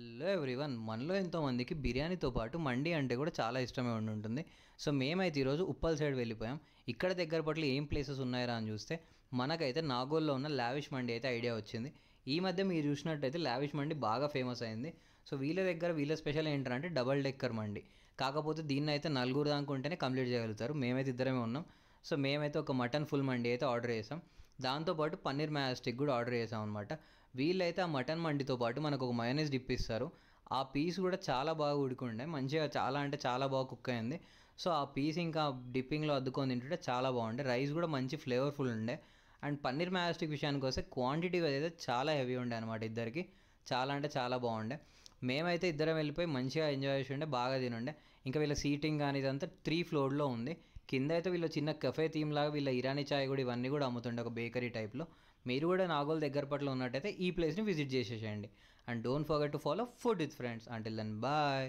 hello everyone మనలో ఎంతోమందికి బిర్యానీతో పాటు మండి అంటే కూడా చాలా ఇష్టమే ఉండి ఉంటుంది సో మేమైతే ఈరోజు ఉప్పల్ సైడ్ వెళ్ళిపోయాం ఇక్కడ దగ్గర పట్ల ఏం ప్లేసెస్ ఉన్నాయా అని చూస్తే మనకైతే నాగోల్లో ఉన్న లావిష్ మండి అయితే ఐడియా వచ్చింది ఈ మధ్య మీరు చూసినట్టయితే లావిష్ మండి బాగా ఫేమస్ అయింది సో వీళ్ళ దగ్గర వీళ్ళ స్పెషల్ ఏంటంటే డబల్ డెక్కర్ మండి కాకపోతే దీన్ని అయితే నలుగురు దాకా ఉంటేనే కంప్లీట్ చేయగలుగుతారు మేమైతే ఇద్దరమే ఉన్నాం సో మేమైతే ఒక మటన్ ఫుల్ మండి అయితే ఆర్డర్ చేసాం దాంతోపాటు పన్నీర్ మయా స్టిక్ కూడా ఆర్డర్ చేసాం అనమాట వీళ్ళైతే ఆ మటన్ మండితో పాటు మనకు ఒక మయోనైజ్ డిప్ ఇస్తారు ఆ పీస్ కూడా చాలా బాగా ఉడికుండే మంచిగా చాలా అంటే చాలా బాగా కుక్ అయింది సో ఆ పీస్ ఇంకా డిప్పింగ్లో అద్దుకొని తింటుంటే చాలా బాగుండే రైస్ కూడా మంచి ఫ్లేవర్ఫుల్ ఉండే అండ్ పన్నీర్ మ్యాస్టిక్ విషయానికి వస్తే క్వాంటిటీ అయితే చాలా హెవీ ఉండే అనమాట ఇద్దరికి చాలా అంటే చాలా బాగుండే మేమైతే ఇద్దరం వెళ్ళిపోయి మంచిగా ఎంజాయ్ చేసి ఉండే బాగా తినుండే ఇంకా వీళ్ళ సీటింగ్ కానీ ఇదంతా త్రీ ఫ్లోర్లో ఉంది కింద అయితే వీళ్ళు చిన్న కఫే థీమ్ లాగా వీళ్ళ ఇరానీ చాయ్ కూడా ఇవన్నీ కూడా అమ్ముతుండే ఒక బేకరీ టైప్లో మీరు కూడా నాగోల్ దగ్గర పట్ల ఉన్నట్టయితే ఈ ప్లేస్ని విజిట్ చేసేసేయండి and don't forget to follow food with friends until then bye